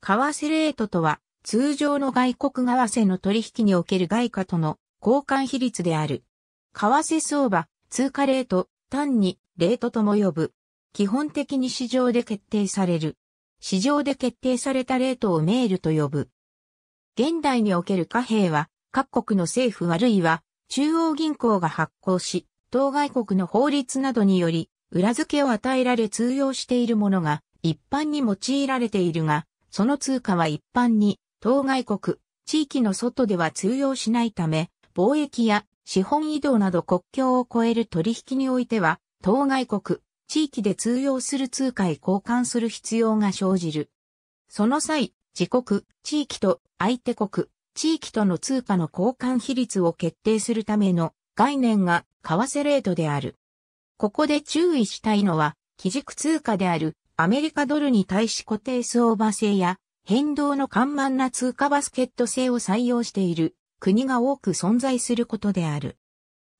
為替レートとは、通常の外国為替の取引における外貨との交換比率である。為替相場、通貨レート、単にレートとも呼ぶ。基本的に市場で決定される。市場で決定されたレートをメールと呼ぶ。現代における貨幣は、各国の政府あるいは中央銀行が発行し、当該国の法律などにより、裏付けを与えられ通用しているものが一般に用いられているが、その通貨は一般に、当該国、地域の外では通用しないため、貿易や資本移動など国境を越える取引においては、当該国、地域で通用する通貨へ交換する必要が生じる。その際、自国、地域と相手国、地域との通貨の交換比率を決定するための概念が為替レートである。ここで注意したいのは、基軸通貨であるアメリカドルに対し固定相場制や変動の緩慢な通貨バスケット制を採用している国が多く存在することである。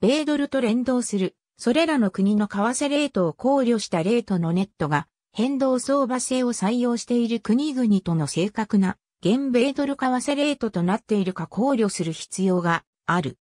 米ドルと連動する、それらの国の為替レートを考慮したレートのネットが変動相場制を採用している国々との正確な現米ドル為替レートとなっているか考慮する必要がある。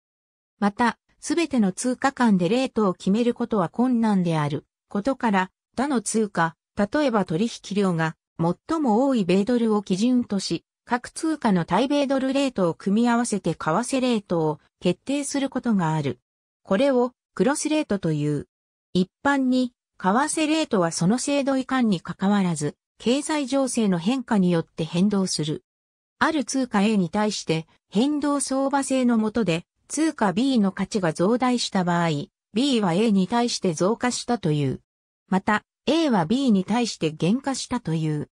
また、すべての通貨間でレートを決めることは困難であることから、他の通貨、例えば取引量が最も多い米ドルを基準とし、各通貨の対米ドルレートを組み合わせて為替レートを決定することがある。これをクロスレートという。一般に、為替レートはその制度移管に関わらず、経済情勢の変化によって変動する。ある通貨 A に対して変動相場制の下で通貨 B の価値が増大した場合、B は A に対して増加したという。また、A は B に対して減価したという。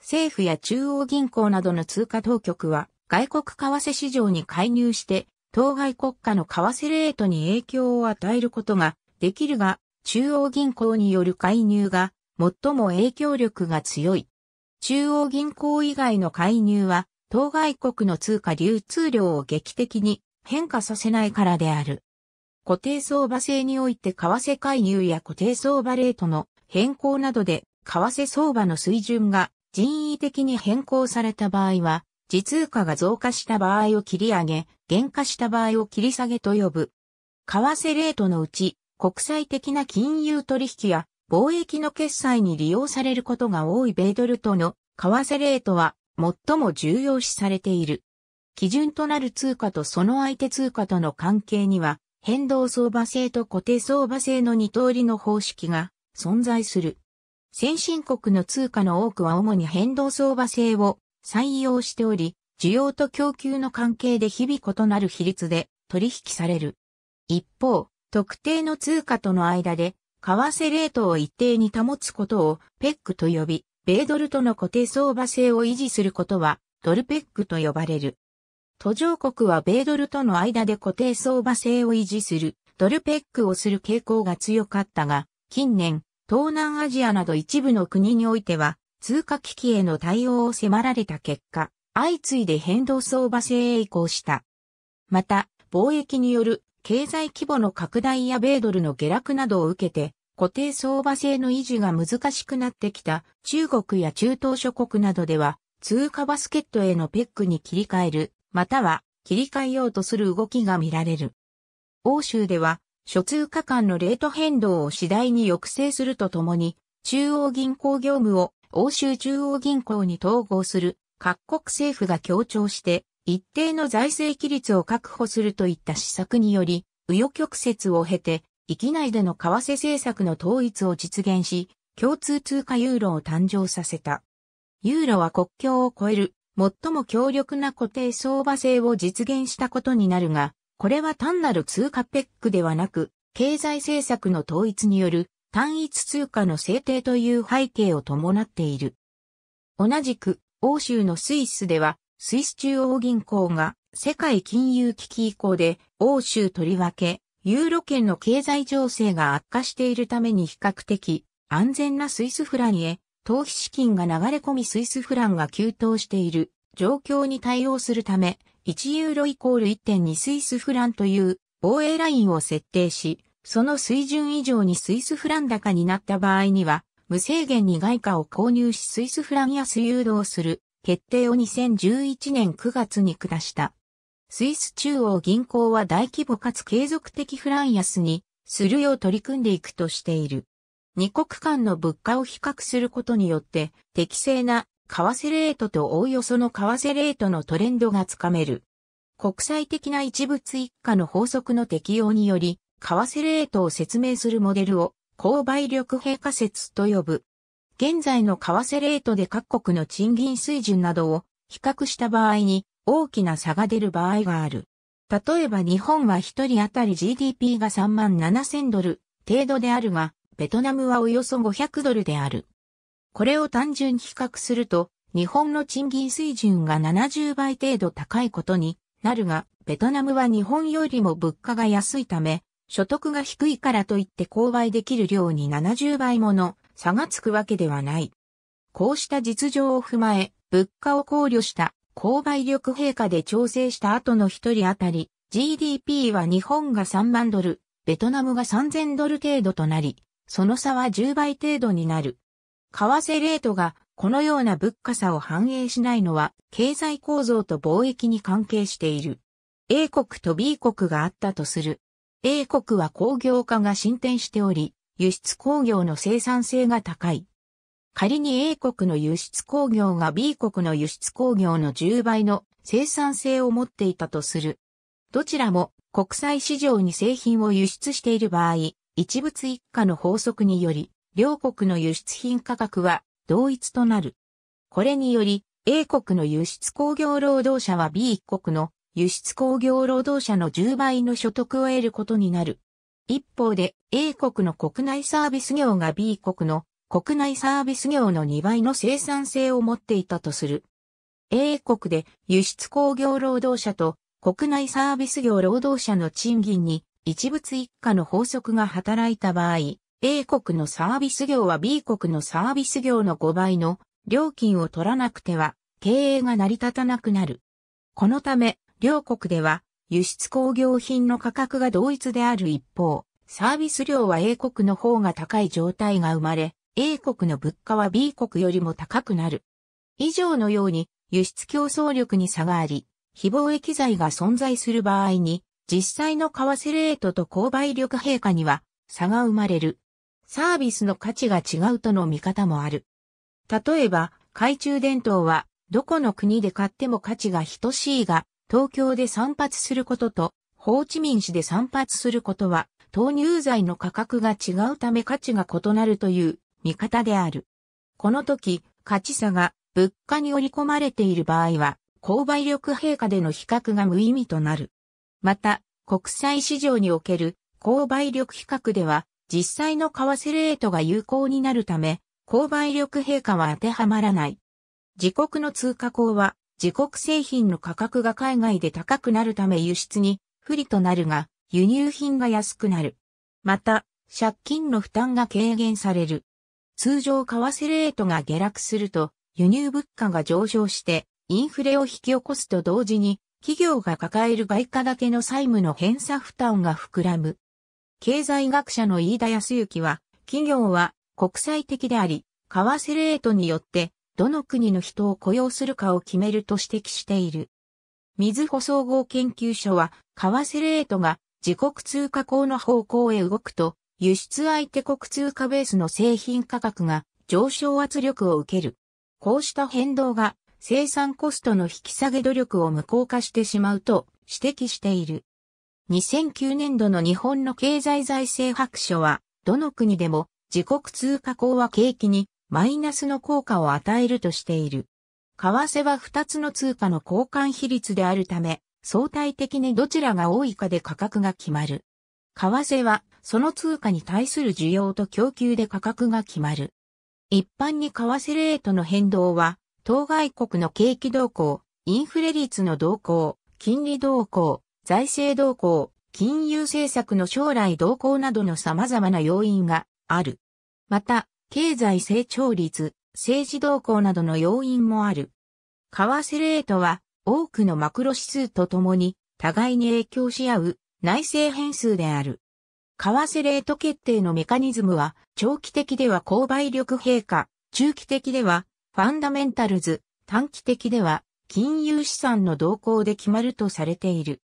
政府や中央銀行などの通貨当局は外国為替市場に介入して当該国家の為替レートに影響を与えることができるが中央銀行による介入が最も影響力が強い。中央銀行以外の介入は当該国の通貨流通量を劇的に変化させないからである。固定相場制において為替介入や固定相場レートの変更などで、為替相場の水準が人為的に変更された場合は、自通貨が増加した場合を切り上げ、減価した場合を切り下げと呼ぶ。為替レートのうち、国際的な金融取引や貿易の決済に利用されることが多い米ドルとの為替レートは最も重要視されている。基準となる通貨とその相手通貨との関係には変動相場制と固定相場制の二通りの方式が存在する。先進国の通貨の多くは主に変動相場制を採用しており、需要と供給の関係で日々異なる比率で取引される。一方、特定の通貨との間で、為替レートを一定に保つことをペックと呼び、米ドルとの固定相場制を維持することはドルペックと呼ばれる。途上国は米ドルとの間で固定相場制を維持する、ドルペックをする傾向が強かったが、近年、東南アジアなど一部の国においては、通貨危機への対応を迫られた結果、相次いで変動相場制へ移行した。また、貿易による経済規模の拡大や米ドルの下落などを受けて、固定相場制の維持が難しくなってきた中国や中東諸国などでは、通貨バスケットへのペックに切り替えるまたは切り替えようとする動きが見られる。欧州では、諸通貨間のレート変動を次第に抑制するとともに、中央銀行業務を欧州中央銀行に統合する各国政府が協調して、一定の財政規律を確保するといった施策により、右余曲折を経て、域内での為替政策の統一を実現し、共通通貨ユーロを誕生させた。ユーロは国境を越える最も強力な固定相場性を実現したことになるが、これは単なる通貨ペックではなく、経済政策の統一による単一通貨の制定という背景を伴っている。同じく、欧州のスイスでは、スイス中央銀行が世界金融危機以降で、欧州とりわけ、ユーロ圏の経済情勢が悪化しているために比較的安全なスイスフランへ投資資金が流れ込みスイスフランが急騰している状況に対応するため、1ユーロイコール1.2スイスフランという防衛ラインを設定し、その水準以上にスイスフラン高になった場合には、無制限に外貨を購入しスイスフラン安誘導する決定を2011年9月に下した。スイス中央銀行は大規模かつ継続的フラン安にするよう取り組んでいくとしている。二国間の物価を比較することによって、適正な為替レートとおおよその為替レートのトレンドがつかめる。国際的な一物一家の法則の適用により、為替レートを説明するモデルを、購買力平仮説と呼ぶ。現在の為替レートで各国の賃金水準などを比較した場合に大きな差が出る場合がある。例えば日本は1人当たり GDP が3万7 0ドル程度であるが、ベトナムはおよそ500ドルである。これを単純比較すると、日本の賃金水準が70倍程度高いことになるが、ベトナムは日本よりも物価が安いため、所得が低いからといって購買できる量に70倍もの差がつくわけではない。こうした実情を踏まえ、物価を考慮した購買力陛下で調整した後の一人当たり、GDP は日本が3万ドル、ベトナムが3000ドル程度となり、その差は10倍程度になる。為替レートがこのような物価差を反映しないのは経済構造と貿易に関係している。A 国と B 国があったとする。A 国は工業化が進展しており、輸出工業の生産性が高い。仮に A 国の輸出工業が B 国の輸出工業の10倍の生産性を持っていたとする。どちらも国際市場に製品を輸出している場合、一物一家の法則により、両国の輸出品価格は同一となる。これにより、A 国の輸出工業労働者は B 国の輸出工業労働者の10倍の所得を得ることになる。一方で A 国の国内サービス業が B 国の国内サービス業の2倍の生産性を持っていたとする。A 国で輸出工業労働者と国内サービス業労働者の賃金に一物一家の法則が働いた場合、A 国のサービス業は B 国のサービス業の5倍の料金を取らなくては経営が成り立たなくなる。このため、両国では輸出工業品の価格が同一である一方、サービス料は A 国の方が高い状態が生まれ、A 国の物価は B 国よりも高くなる。以上のように輸出競争力に差があり、非貿易罪が存在する場合に、実際の為替レートと購買力陛下には差が生まれる。サービスの価値が違うとの見方もある。例えば、懐中電灯は、どこの国で買っても価値が等しいが、東京で散髪することと、ホーチミン市で散髪することは、投入剤の価格が違うため価値が異なるという見方である。この時、価値差が物価に織り込まれている場合は、購買力陛下での比較が無意味となる。また、国際市場における購買力比較では、実際の為替レートが有効になるため、購買力陛下は当てはまらない。自国の通貨高は、自国製品の価格が海外で高くなるため輸出に不利となるが、輸入品が安くなる。また、借金の負担が軽減される。通常為替レートが下落すると、輸入物価が上昇して、インフレを引き起こすと同時に、企業が抱える外貨建ての債務の偏差負担が膨らむ。経済学者の飯田康之は、企業は国際的であり、為替レートによってどの国の人を雇用するかを決めると指摘している。水保総合研究所は、為替レートが自国通貨高の方向へ動くと、輸出相手国通貨ベースの製品価格が上昇圧力を受ける。こうした変動が生産コストの引き下げ努力を無効化してしまうと指摘している。2009年度の日本の経済財政白書は、どの国でも自国通貨法は景気にマイナスの効果を与えるとしている。為替は2つの通貨の交換比率であるため、相対的にどちらが多いかで価格が決まる。為替は、その通貨に対する需要と供給で価格が決まる。一般に為替レートの変動は、当該国の景気動向、インフレ率の動向、金利動向、財政動向、金融政策の将来動向などの様々な要因がある。また、経済成長率、政治動向などの要因もある。為替レートは多くのマクロ指数とともに互いに影響し合う内政変数である。為替レート決定のメカニズムは長期的では購買力陛下、中期的ではファンダメンタルズ、短期的では、金融資産の動向で決まるとされている。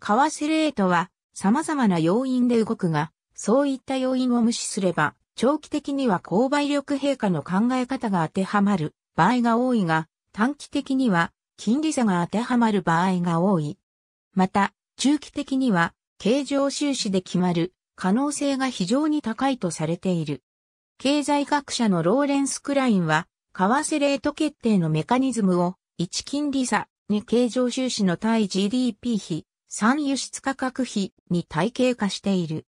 為替レートは、様々な要因で動くが、そういった要因を無視すれば、長期的には購買力陛下の考え方が当てはまる場合が多いが、短期的には金利差が当てはまる場合が多い。また、中期的には経常収支で決まる可能性が非常に高いとされている。経済学者のローレンス・クラインは、為替レート決定のメカニズムを、1金利差、に経常収支の対 GDP 比、3輸出価格比に体系化している。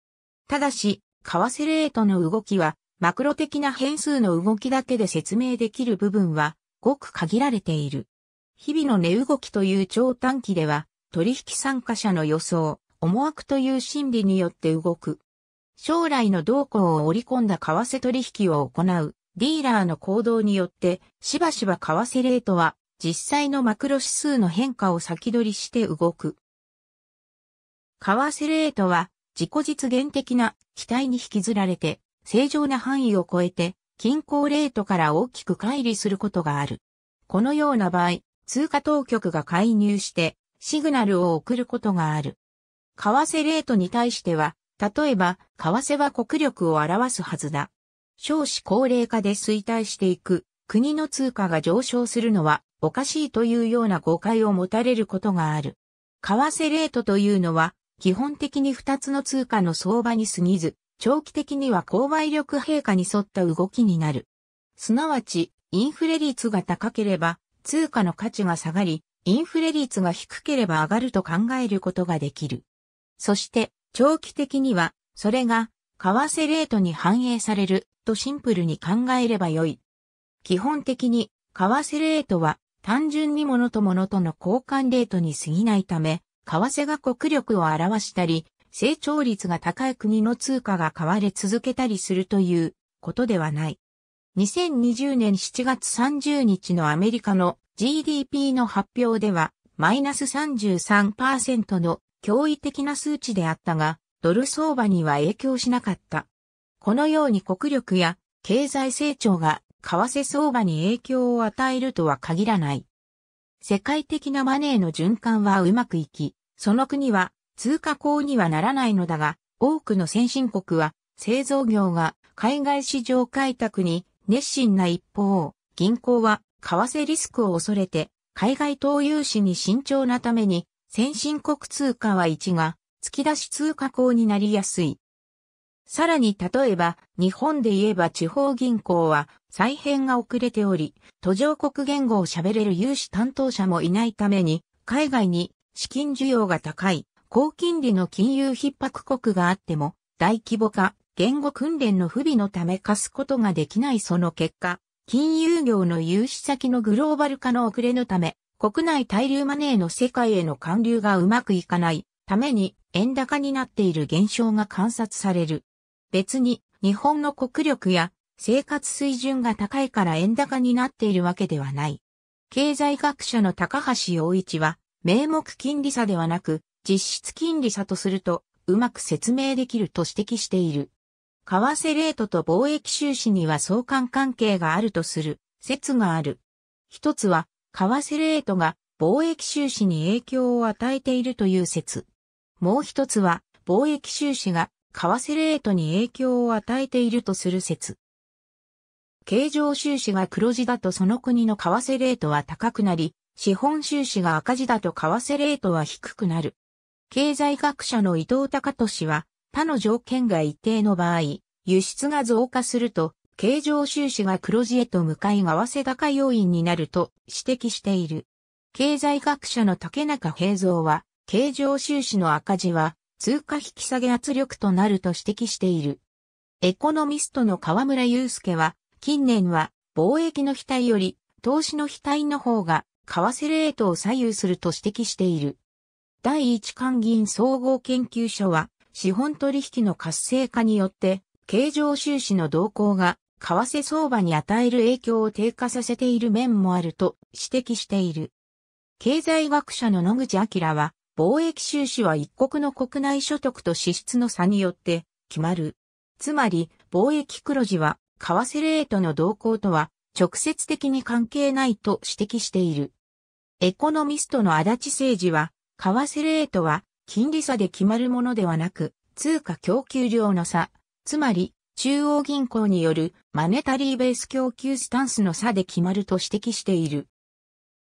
ただし、為替レートの動きは、マクロ的な変数の動きだけで説明できる部分は、ごく限られている。日々の値動きという超短期では、取引参加者の予想、思惑という心理によって動く。将来の動向を織り込んだ為替取引を行うディーラーの行動によって、しばしば為替レートは、実際のマクロ指数の変化を先取りして動く。為替レートは、自己実現的な期待に引きずられて、正常な範囲を超えて、均衡レートから大きく乖離することがある。このような場合、通貨当局が介入して、シグナルを送ることがある。為替レートに対しては、例えば、為替は国力を表すはずだ。少子高齢化で衰退していく、国の通貨が上昇するのはおかしいというような誤解を持たれることがある。為替レートというのは、基本的に2つの通貨の相場に過ぎず、長期的には購買力陛下に沿った動きになる。すなわち、インフレ率が高ければ、通貨の価値が下がり、インフレ率が低ければ上がると考えることができる。そして、長期的には、それが、為替レートに反映されるとシンプルに考えればよい。基本的に、為替レートは単純に物と物との交換レートに過ぎないため、為替が国力を表したり、成長率が高い国の通貨が買われ続けたりするということではない。2020年7月30日のアメリカの GDP の発表では、マイナス33%の驚異的な数値であったが、ドル相場には影響しなかった。このように国力や経済成長が為替相場に影響を与えるとは限らない。世界的なマネーの循環はうまくいき、その国は通貨高にはならないのだが、多くの先進国は製造業が海外市場開拓に熱心な一方、銀行は為替リスクを恐れて海外投融資に慎重なために先進国通貨は1が突き出し通貨高になりやすい。さらに例えば、日本で言えば地方銀行は、再編が遅れており、途上国言語を喋れる融資担当者もいないために、海外に資金需要が高い、高金利の金融逼迫国があっても、大規模化、言語訓練の不備のため貸すことができないその結果、金融業の融資先のグローバル化の遅れのため、国内対流マネーの世界への還流がうまくいかないために円高になっている現象が観察される。別に日本の国力や生活水準が高いから円高になっているわけではない。経済学者の高橋洋一は、名目金利差ではなく、実質金利差とすると、うまく説明できると指摘している。為替レートと貿易収支には相関関係があるとする説がある。一つは、為替レートが貿易収支に影響を与えているという説。もう一つは、貿易収支が為替レートに影響を与えているとする説。経常収支が黒字だとその国の為替レートは高くなり、資本収支が赤字だと為替レートは低くなる。経済学者の伊藤隆俊は、他の条件が一定の場合、輸出が増加すると、経常収支が黒字へと向かい為替高要因になると指摘している。経済学者の竹中平蔵は、経常収支の赤字は通貨引き下げ圧力となると指摘している。エコノミストの河村祐介は、近年は貿易の額より投資の額の方が為替レートを左右すると指摘している。第一官銀総合研究所は、資本取引の活性化によって、経常収支の動向が、為替相場に与える影響を低下させている面もあると指摘している。経済学者の野口明は、貿易収支は一国の国内所得と支出の差によって決まる。つまり、貿易黒字は、為替レートの動向とは、直接的に関係ないと指摘している。エコノミストの足立政治は、為替レートは、金利差で決まるものではなく、通貨供給量の差、つまり、中央銀行によるマネタリーベース供給スタンスの差で決まると指摘している。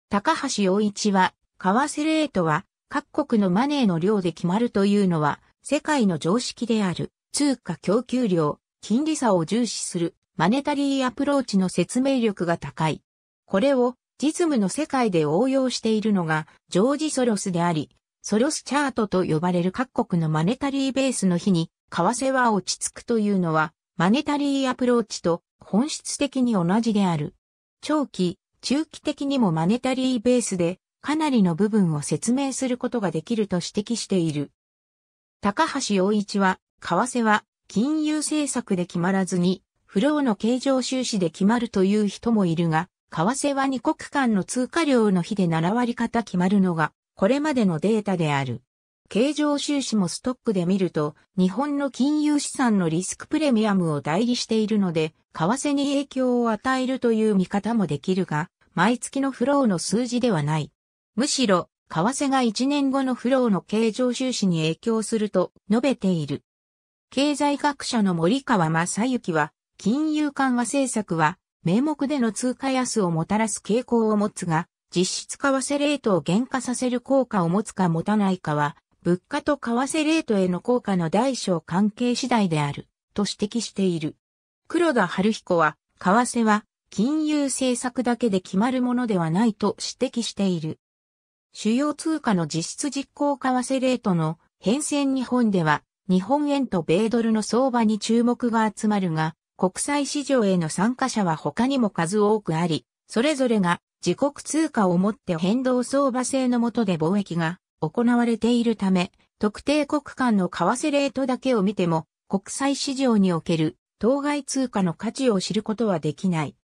高橋洋一は、為替レートは各国のマネーの量で決まるというのは、世界の常識である、通貨供給量、金利差を重視する、マネタリーアプローチの説明力が高い。これを、実務の世界で応用しているのが、ジョージ・ソロスであり、ソロスチャートと呼ばれる各国のマネタリーベースの日に、為替は落ち着くというのは、マネタリーアプローチと本質的に同じである。長期、中期的にもマネタリーベースでかなりの部分を説明することができると指摘している。高橋洋一は、為替は金融政策で決まらずに、フローの経常収支で決まるという人もいるが、為替は二国間の通貨量の比で7割方決まるのが、これまでのデータである。経常収支もストックで見ると、日本の金融資産のリスクプレミアムを代理しているので、為替に影響を与えるという見方もできるが、毎月のフローの数字ではない。むしろ、為替が1年後のフローの経常収支に影響すると述べている。経済学者の森川正幸は、金融緩和政策は、名目での通貨安をもたらす傾向を持つが、実質為替レートを減価させる効果を持つか持たないかは、物価と為替レートへの効果の大小関係次第である、と指摘している。黒田春彦は、為替は、金融政策だけで決まるものではないと指摘している。主要通貨の実質実行為替レートの変遷日本では、日本円と米ドルの相場に注目が集まるが、国際市場への参加者は他にも数多くあり、それぞれが自国通貨をもって変動相場制の下で貿易が行われているため、特定国間の為替レートだけを見ても、国際市場における当該通貨の価値を知ることはできない。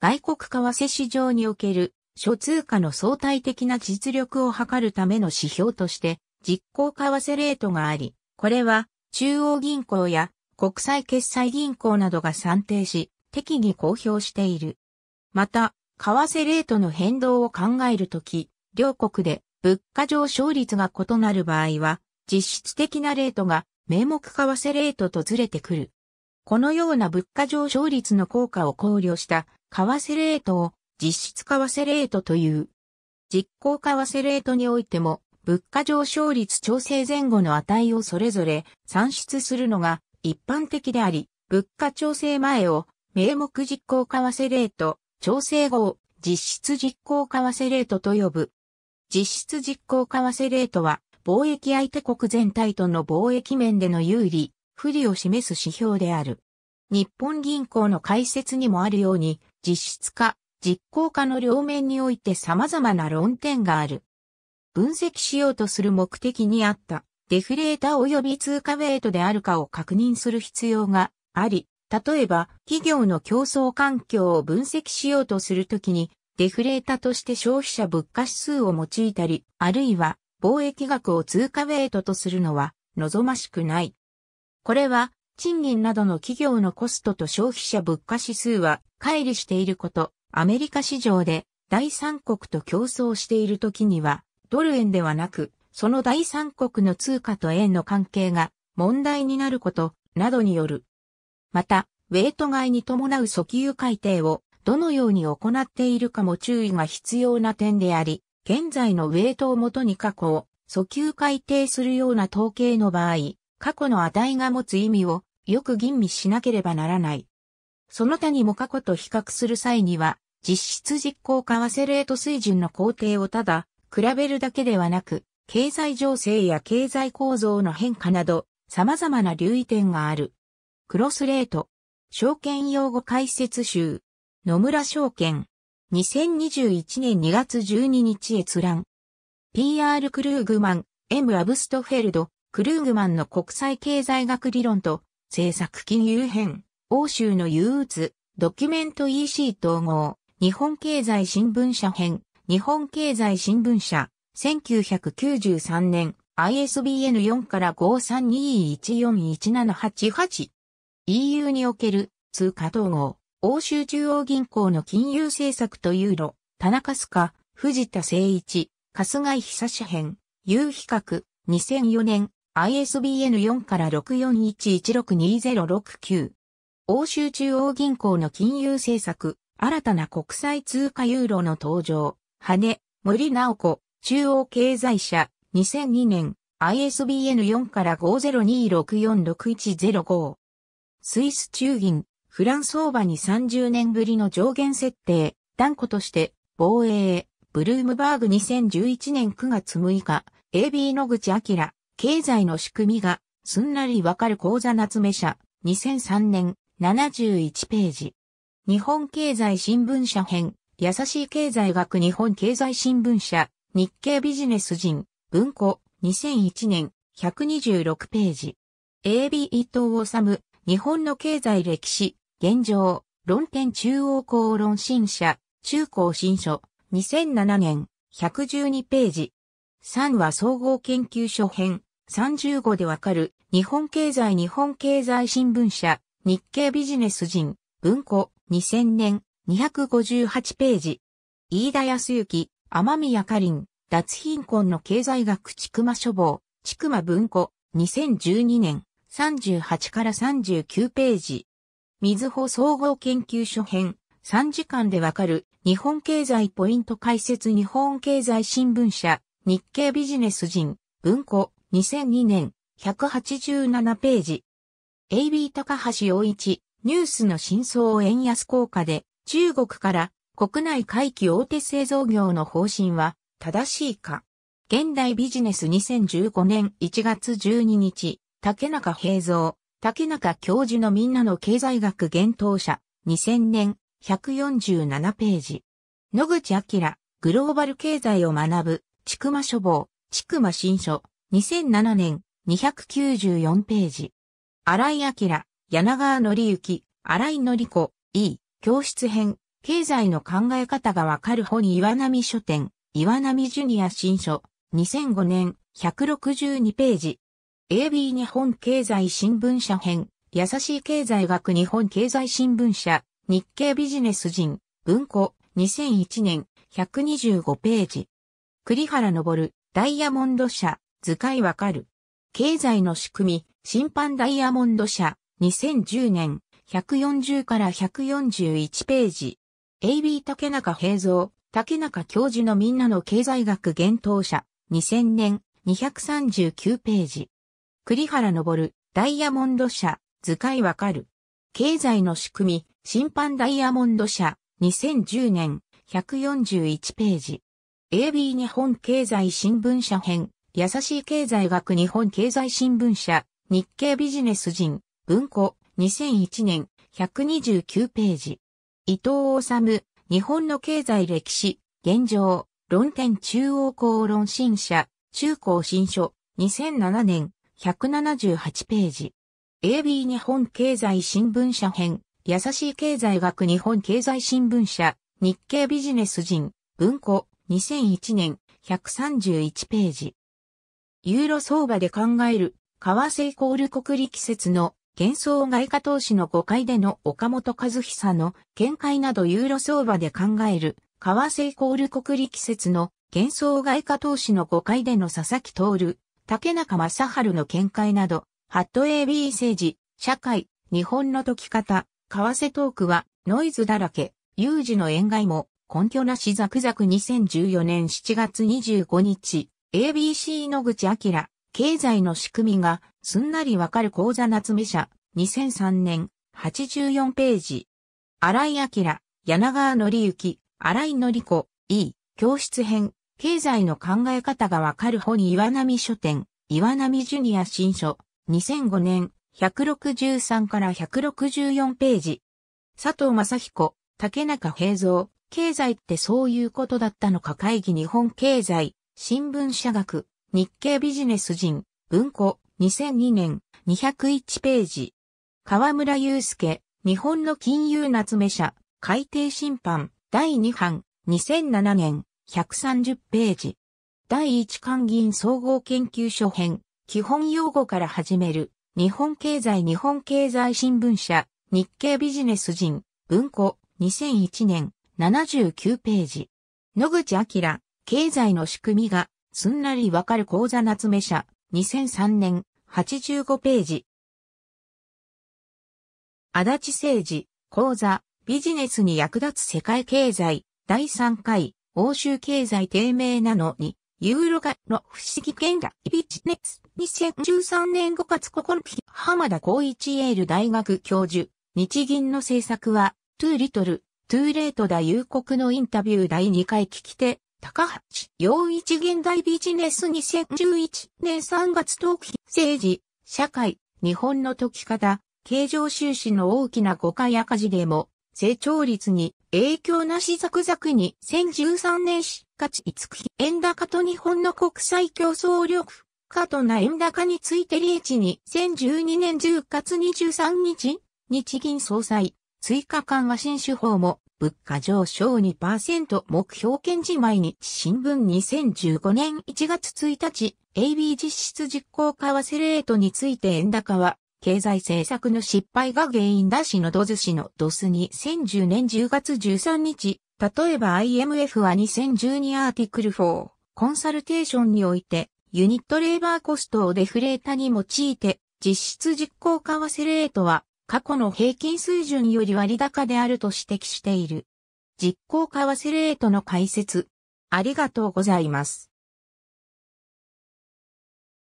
外国為替市場における諸通貨の相対的な実力を測るための指標として、実行為替レートがあり、これは中央銀行や国際決済銀行などが算定し、適宜公表している。また、為替レートの変動を考えるとき、両国で物価上昇率が異なる場合は、実質的なレートが名目為替レートとずれてくる。このような物価上昇率の効果を考慮した為替レートを実質為替レートという。実効為替レートにおいても、物価上昇率調整前後の値をそれぞれ算出するのが一般的であり、物価調整前を名目実効為替レート、調整後を実質実効為替レートと呼ぶ。実質実効為替レートは、貿易相手国全体との貿易面での有利、不利を示す指標である。日本銀行の解説にもあるように、実質化、実効化の両面において様々な論点がある。分析しようとする目的にあったデフレータ及び通貨ウェイトであるかを確認する必要があり、例えば企業の競争環境を分析しようとするときにデフレータとして消費者物価指数を用いたり、あるいは貿易額を通貨ウェイトとするのは望ましくない。これは賃金などの企業のコストと消費者物価指数は乖離していること、アメリカ市場で第三国と競争している時には、ドル円ではなく、その第三国の通貨と円の関係が問題になることなどによる。また、ウェイト外に伴う訴求改定をどのように行っているかも注意が必要な点であり、現在のウェイトをもとに過去を訴求改定するような統計の場合、過去の値が持つ意味をよく吟味しなければならない。その他にも過去と比較する際には、実質実効為替レート水準の工程をただ、比べるだけではなく、経済情勢や経済構造の変化など、様々な留意点がある。クロスレート。証券用語解説集。野村証券。2021年2月12日閲覧。PR クルーグマン、M アブストフェルド、クルーグマンの国際経済学理論と政策金融編、欧州の憂鬱、ドキュメント EC 統合。日本経済新聞社編、日本経済新聞社、1993年、ISBN4 から5 3 2 1 4 1 7 8 8 EU における通貨統合、欧州中央銀行の金融政策とユーロ、田中須賀、藤田誠一、春日井久志編、有比較、2004年、ISBN4 から6 4 1 1 6 2 0 6 9欧州中央銀行の金融政策、新たな国際通貨ユーロの登場、羽、根、森直子、中央経済社、2002年、ISBN4 から502646105。スイス中銀、フランス相場に30年ぶりの上限設定、断固として、防衛、ブルームバーグ2011年9月6日、AB 野口明、経済の仕組みが、すんなりわかる講座夏目社、2003年、71ページ。日本経済新聞社編、優しい経済学日本経済新聞社、日経ビジネス人、文庫、2001年、126ページ。AB 伊藤治、日本の経済歴史、現状、論点中央公論新社、中高新書、2007年、112ページ。3は総合研究所編、35でわかる、日本経済日本経済新聞社、日経ビジネス人、文庫、2000年、258ページ。飯田康之、天宮かりん、脱貧困の経済学ちくま書房、ちくま文庫、2012年、38から39ページ。水穂総合研究所編、3時間でわかる、日本経済ポイント解説日本経済新聞社、日経ビジネス人、文庫、2002年、187ページ。AB 高橋洋一、ニュースの真相を円安効果で中国から国内回帰大手製造業の方針は正しいか。現代ビジネス2015年1月12日、竹中平蔵、竹中教授のみんなの経済学検討者、2000年、147ページ。野口明、グローバル経済を学ぶ、ちくま書房、ちくま新書、2007年、294ページ。荒井明、柳川則之、荒井則子、E、教室編、経済の考え方がわかる本岩波書店、岩波ジュニア新書、2005年、162ページ。AB 日本経済新聞社編、優しい経済学日本経済新聞社、日経ビジネス人、文庫、2001年、125ページ。栗原昇、ダイヤモンド社、図解わかる。経済の仕組み、審判ダイヤモンド社、2010年、140から141ページ。AB 竹中平蔵、竹中教授のみんなの経済学原冬者、2000年、239ページ。栗原昇、ダイヤモンド社、図解わかる。経済の仕組み、審判ダイヤモンド社、2010年、141ページ。AB 日本経済新聞社編、優しい経済学日本経済新聞社、日経ビジネス人、文庫、2001年、129ページ。伊藤治、日本の経済歴史、現状、論点中央公論新社、中高新書、2007年、178ページ。AB 日本経済新聞社編、優しい経済学日本経済新聞社、日経ビジネス人、文庫、2001年、131ページ。ユーロ相場で考える、為替イコール国力説の幻想外貨投資の誤解での岡本和久の見解などユーロ相場で考える、為替イコール国力説の幻想外貨投資の誤解での佐々木徹、竹中正春の見解など、ハット AB 政治、社会、日本の解き方、為替トークはノイズだらけ、有事の円買いも根拠なしザクザク2014年7月25日、ABC 野口明、経済の仕組みがすんなりわかる講座夏目社、2003年、84ページ。荒井明、柳川則之、荒井則子、E、教室編、経済の考え方がわかる本岩波書店、岩波ジュニア新書、2005年、163から164ページ。佐藤正彦、竹中平蔵、経済ってそういうことだったのか会議日本経済、新聞社学、日経ビジネス人、文庫、2002年、201ページ。河村祐介、日本の金融夏目社、改定審判、第2版、2007年、130ページ。第1官銀総合研究所編、基本用語から始める、日本経済日本経済新聞社、日経ビジネス人、文庫、2001年、79ページ。野口明、経済の仕組みが、すんなりわかる講座夏目社、2003年、85ページ。足立政治、講座、ビジネスに役立つ世界経済、第3回、欧州経済低迷なのに、ユーロがの不思議権がビジネス。2013年5月9日、浜田光一エール大学教授、日銀の政策は、トゥーリトル、トゥーレートだ有国のインタビュー第2回聞き手、高橋洋一現代ビジネス2011年3月冬季政治、社会、日本の解き方、経常収支の大きな誤解赤字でも、成長率に影響なしザクザクに2013年しかち日。円高と日本の国際競争力、過度な円高についてリーチに2012年10月23日、日銀総裁、追加緩和新手法も物価上昇2%目標検事毎日新聞2015年1月1日 AB 実質実行為替レートについて円高は経済政策の失敗が原因だしのドズ氏のドス2010年10月13日例えば IMF は2012アーティクル4コンサルテーションにおいてユニットレーバーコストをデフレータに用いて実質実行為替レートは過去の平均水準より割高であると指摘している。実行為替レートの解説、ありがとうございます。